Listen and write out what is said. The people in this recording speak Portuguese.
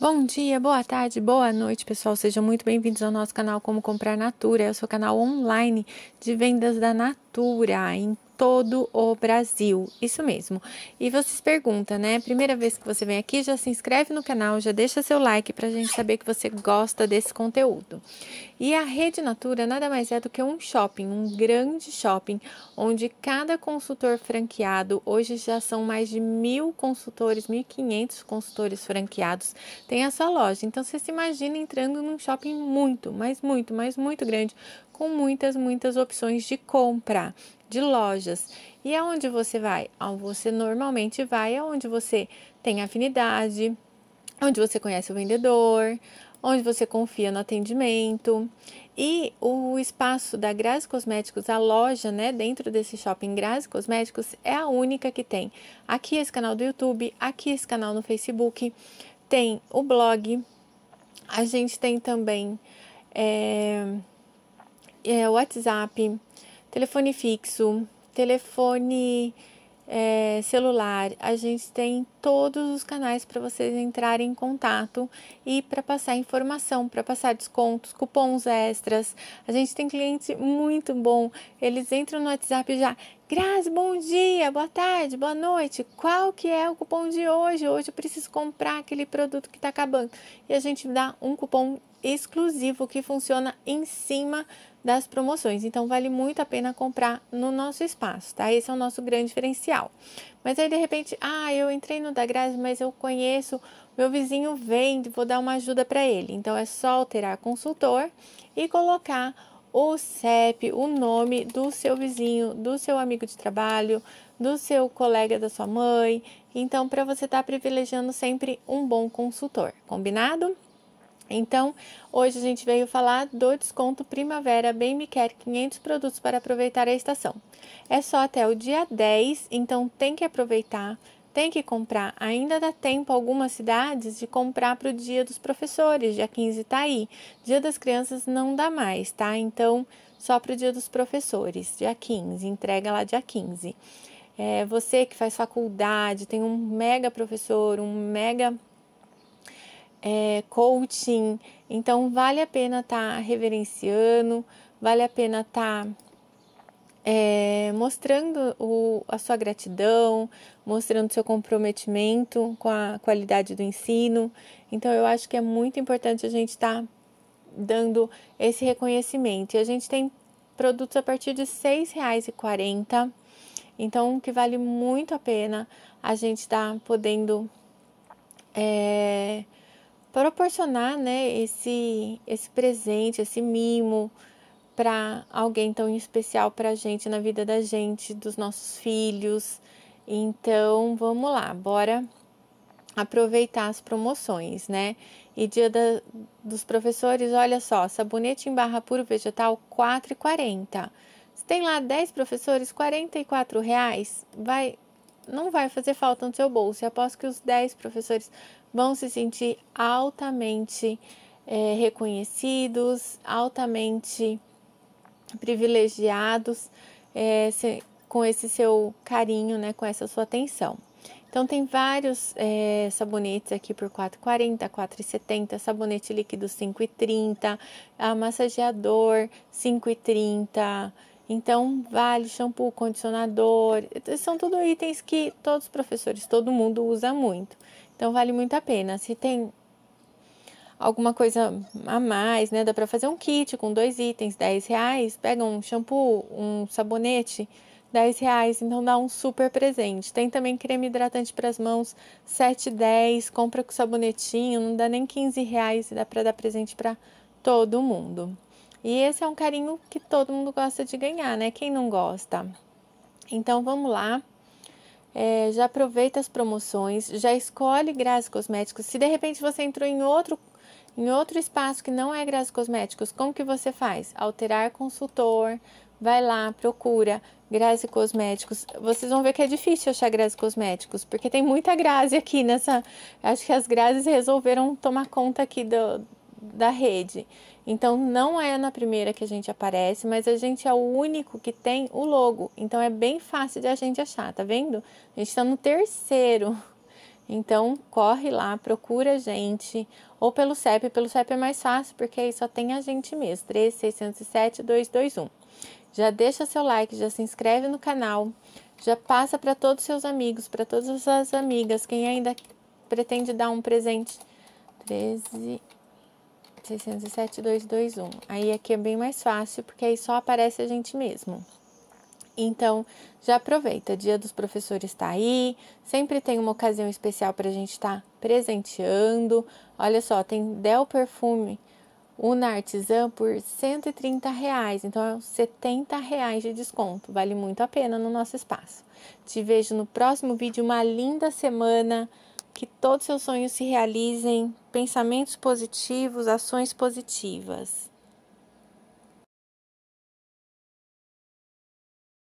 Bom dia, boa tarde, boa noite, pessoal. Sejam muito bem-vindos ao nosso canal Como Comprar Natura. É o seu canal online de vendas da Natura. Então, todo o Brasil. Isso mesmo. E vocês perguntam, né? Primeira vez que você vem aqui, já se inscreve no canal, já deixa seu like para a gente saber que você gosta desse conteúdo. E a Rede Natura nada mais é do que um shopping, um grande shopping, onde cada consultor franqueado, hoje já são mais de mil consultores, 1.500 consultores franqueados, tem a sua loja. Então você se imagina entrando num shopping muito, mas muito, mas muito grande, com muitas, muitas opções de compra de lojas. E aonde você vai? Ah, você normalmente vai aonde você tem afinidade, onde você conhece o vendedor, onde você confia no atendimento. E o espaço da Grazi Cosméticos, a loja, né, dentro desse shopping Grazi Cosméticos, é a única que tem. Aqui esse canal do YouTube, aqui esse canal no Facebook, tem o blog, a gente tem também é, é, o WhatsApp, telefone fixo, telefone é, celular, a gente tem todos os canais para vocês entrarem em contato e para passar informação, para passar descontos, cupons extras. A gente tem cliente muito bom, eles entram no WhatsApp já. Grazi, bom dia, boa tarde, boa noite. Qual que é o cupom de hoje? Hoje eu preciso comprar aquele produto que está acabando. E a gente dá um cupom exclusivo que funciona em cima das promoções. Então vale muito a pena comprar no nosso espaço, tá? Esse é o nosso grande diferencial. Mas aí de repente, ah, eu entrei no da Grazi, mas eu conheço, meu vizinho vende, vou dar uma ajuda para ele. Então é só alterar consultor e colocar o CEP, o nome do seu vizinho, do seu amigo de trabalho, do seu colega da sua mãe. Então, para você estar tá privilegiando sempre um bom consultor, combinado? Então, hoje a gente veio falar do desconto Primavera Bem Me Quer 500 produtos para aproveitar a estação. É só até o dia 10, então tem que aproveitar tem que comprar. Ainda dá tempo algumas cidades de comprar para o dia dos professores, dia 15 está aí. Dia das crianças não dá mais, tá? Então, só para o dia dos professores, dia 15, entrega lá dia 15. É, você que faz faculdade, tem um mega professor, um mega é, coaching, então vale a pena estar tá reverenciando, vale a pena estar. Tá é, mostrando o, a sua gratidão, mostrando seu comprometimento com a qualidade do ensino. Então, eu acho que é muito importante a gente estar tá dando esse reconhecimento. E a gente tem produtos a partir de R$ 6,40. Então, que vale muito a pena a gente estar tá podendo é, proporcionar né, esse, esse presente, esse mimo, para alguém tão especial para a gente, na vida da gente, dos nossos filhos. Então, vamos lá, bora aproveitar as promoções, né? E dia da, dos professores, olha só, sabonete em barra puro vegetal, R$ 4,40. Se tem lá 10 professores, R$ reais, vai, não vai fazer falta no seu bolso. Eu aposto que os 10 professores vão se sentir altamente é, reconhecidos, altamente privilegiados é, se, com esse seu carinho, né, com essa sua atenção. Então tem vários é, sabonetes aqui por 4,40, 4,70, sabonete líquido 5,30, massageador 5,30. Então vale shampoo, condicionador, são tudo itens que todos os professores, todo mundo usa muito. Então vale muito a pena. Se tem alguma coisa a mais, né? Dá para fazer um kit com dois itens, 10 reais. Pega um shampoo, um sabonete, 10 reais. Então dá um super presente. Tem também creme hidratante para as mãos, 7, 10. Compra com sabonetinho, não dá nem 15 reais. Dá para dar presente para todo mundo. E esse é um carinho que todo mundo gosta de ganhar, né? Quem não gosta? Então vamos lá. É, já aproveita as promoções, já escolhe Grazi Cosméticos. Se de repente você entrou em outro em outro espaço que não é graças cosméticos, como que você faz? Alterar consultor, vai lá, procura Grazi Cosméticos. Vocês vão ver que é difícil achar Grazi Cosméticos, porque tem muita Grazi aqui nessa. Acho que as Grazes resolveram tomar conta aqui do, da rede. Então não é na primeira que a gente aparece, mas a gente é o único que tem o logo. Então é bem fácil de a gente achar, tá vendo? A gente está no terceiro. Então, corre lá, procura a gente, ou pelo CEP, pelo CEP é mais fácil, porque aí só tem a gente mesmo, 13607-221. Já deixa seu like, já se inscreve no canal, já passa para todos seus amigos, para todas as suas amigas, quem ainda pretende dar um presente, 13607 221 Aí aqui é bem mais fácil, porque aí só aparece a gente mesmo. Então, já aproveita, Dia dos Professores está aí, sempre tem uma ocasião especial para a gente estar tá presenteando. Olha só, tem Del Perfume Una Artisan por 130 reais, então é 70 reais de desconto, vale muito a pena no nosso espaço. Te vejo no próximo vídeo, uma linda semana, que todos seus sonhos se realizem, pensamentos positivos, ações positivas.